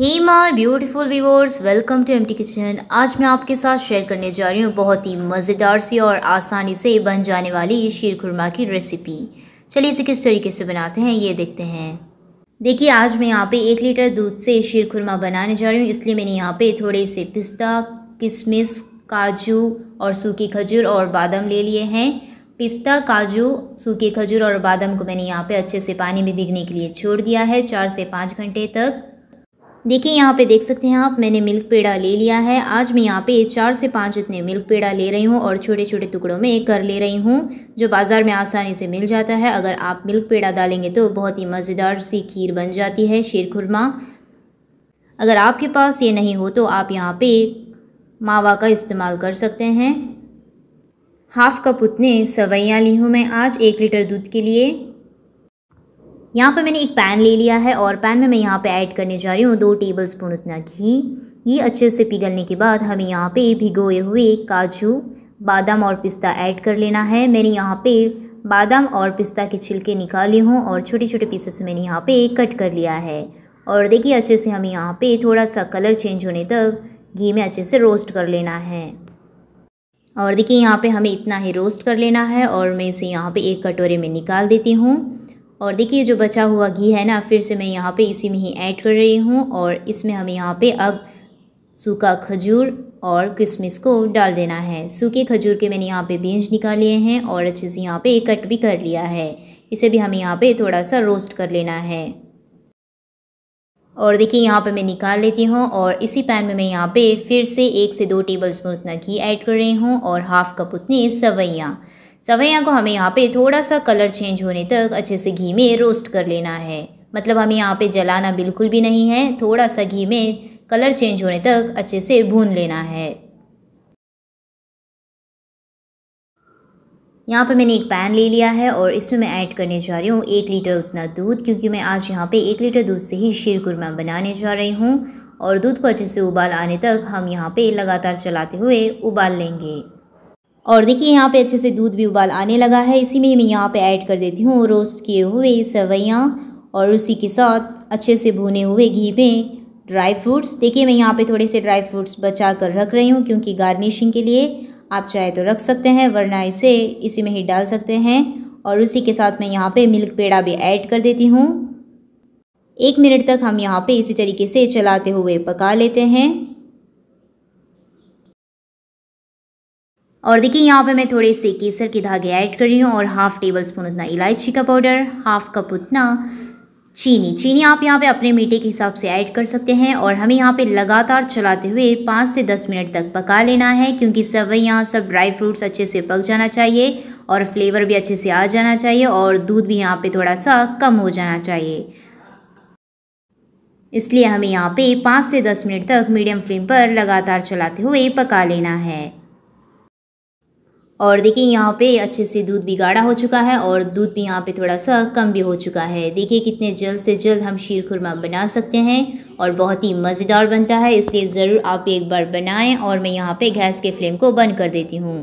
he my beautiful viewers welcome to MT kitchen आज मैं आपके साथ शेयर करने जा रही हूँ बहुत ही मज़ेदार सी और आसानी से बन जाने वाली ये शीर खुरमा की रेसिपी चलिए इसे किस तरीके से बनाते हैं ये देखते हैं देखिए आज मैं यहाँ पे एक लीटर दूध से शीर खुरमा बनाने जा रही हूँ इसलिए मैंने यहाँ पे थोड़े से पिस्ता किशमिश काजू और सूखी खजूर और बादाम ले लिए हैं पिस्ता काजू सूखे खजूर और बादाम को मैंने यहाँ पे अच्छे से पानी में भिगने के लिए छोड़ दिया है चार से पाँच घंटे तक देखिए यहाँ पे देख सकते हैं आप मैंने मिल्क पेड़ा ले लिया है आज मैं यहाँ पे चार से पाँच इतने मिल्क पेड़ा ले रही हूँ और छोटे छोटे टुकड़ों में कर ले रही हूँ जो बाज़ार में आसानी से मिल जाता है अगर आप मिल्क पेड़ा डालेंगे तो बहुत ही मज़ेदार सी खीर बन जाती है शेर खुरमा अगर आपके पास ये नहीं हो तो आप यहाँ पर मावा का इस्तेमाल कर सकते हैं हाफ़ कप उतने सवैयाँ ली हूँ मैं आज एक लीटर दूध के लिए यहाँ पर मैंने एक पैन ले लिया है और पैन में मैं यहाँ पर ऐड करने जा रही हूँ दो टेबल स्पून उतना घी ये अच्छे से पिघलने के बाद हमें यहाँ पे भिगोए हुए काजू बादाम और पिस्ता ऐड कर लेना है मैंने यहाँ पे बादाम और पिस्ता के छिलके निकाले हों और छोटे छोटे पीसेस मैंने यहाँ पे कट कर लिया है और देखिए अच्छे से हमें यहाँ पे थोड़ा सा कलर चेंज होने तक घी में अच्छे से रोस्ट कर लेना है और देखिए यहाँ पे हमें इतना ही रोस्ट कर लेना है और मैं इसे यहाँ पे एक कटोरे में निकाल देती हूँ और देखिए जो बचा हुआ घी है ना फिर से मैं यहाँ पे इसी में ही ऐड कर रही हूँ और इसमें हमें यहाँ पे अब सूखा खजूर और किशमिश को डाल देना है सूखे खजूर के मैंने यहाँ पे बीज निकाल लिए हैं और अच्छे से यहाँ पे कट भी कर लिया है इसे भी हमें यहाँ पे थोड़ा सा रोस्ट कर लेना है और देखिए यहाँ पे मैं निकाल लेती हूँ और इसी पैन में मैं यहाँ पे फिर से एक से दो टेबल स्पून उतना घी ऐड कर रही हूँ और हाफ़ कप उतनी सवैयाँ सवैया को हमें यहाँ पे थोड़ा सा कलर चेंज होने तक अच्छे से घी में रोस्ट कर लेना है मतलब हमें यहाँ पे जलाना बिल्कुल भी नहीं है थोड़ा सा घी में कलर चेंज होने तक अच्छे से भून लेना है यहाँ पे मैंने एक पैन ले लिया है और इसमें मैं ऐड करने जा रही हूँ एक लीटर उतना दूध क्योंकि मैं आज यहाँ पे एक लीटर दूध से ही शीर कुरमा बनाने जा रही हूँ और दूध को अच्छे से उबाल आने तक हम यहाँ पे लगातार चलाते हुए उबाल लेंगे और देखिए यहाँ पे अच्छे से दूध भी उबाल आने लगा है इसी में मैं यहाँ पे ऐड कर देती हूँ रोस्ट किए हुए सवैयाँ और उसी के साथ अच्छे से भुने हुए घी में ड्राई फ्रूट्स देखिए मैं यहाँ पे थोड़े से ड्राई फ्रूट्स बचा कर रख रही हूँ क्योंकि गार्निशिंग के लिए आप चाहे तो रख सकते हैं वरना इसे इसी में ही डाल सकते हैं और उसी के साथ मैं यहाँ पर मिल्क पेड़ा भी ऐड कर देती हूँ एक मिनट तक हम यहाँ पर इसी तरीके से चलाते हुए पका लेते हैं और देखिए यहाँ पे मैं थोड़े से केसर के धागे ऐड कर रही हूँ और हाफ़ टेबल स्पून उतना इलायची का पाउडर हाफ़ कप उतना चीनी चीनी आप यहाँ पे अपने मीठे के हिसाब से ऐड कर सकते हैं और हमें यहाँ पे लगातार चलाते हुए पाँच से दस मिनट तक पका लेना है क्योंकि सब यहाँ सब ड्राई फ्रूट्स अच्छे से पक जाना चाहिए और फ्लेवर भी अच्छे से आ जाना चाहिए और दूध भी यहाँ पर थोड़ा सा कम हो जाना चाहिए इसलिए हमें यहाँ पे पाँच से दस मिनट तक मीडियम फ्लेम पर लगातार चलाते हुए पका लेना है और देखिए यहाँ पे अच्छे से दूध भी गाढ़ा हो चुका है और दूध भी यहाँ पे थोड़ा सा कम भी हो चुका है देखिए कितने जल्द से जल्द हम शीर खुरमा बना सकते हैं और बहुत ही मज़ेदार बनता है इसलिए ज़रूर आप एक बार बनाएं और मैं यहाँ पे गैस के फ्लेम को बंद कर देती हूँ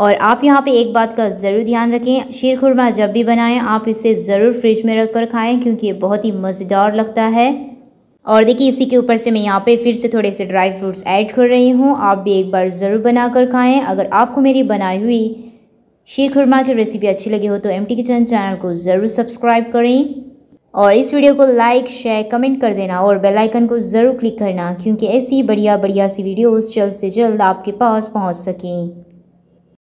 और आप यहाँ पे एक बात का ज़रूर ध्यान रखें शीर खुरमा जब भी बनाएं आप इसे ज़रूर फ्रिज में रख कर खाएँ क्योंकि ये बहुत ही मज़ेदार लगता है और देखिए इसी के ऊपर से मैं यहाँ पे फिर से थोड़े से ड्राई फ्रूट्स ऐड कर रही हूँ आप भी एक बार ज़रूर बनाकर खाएं अगर आपको मेरी बनाई हुई शीर खुरमा की रेसिपी अच्छी लगी हो तो एम किचन चैनल को ज़रूर सब्सक्राइब करें और इस वीडियो को लाइक शेयर कमेंट कर देना और बेल आइकन को ज़रूर क्लिक करना क्योंकि ऐसी बढ़िया बढ़िया सी वीडियोस जल्द से जल्द आपके पास पहुंच सकें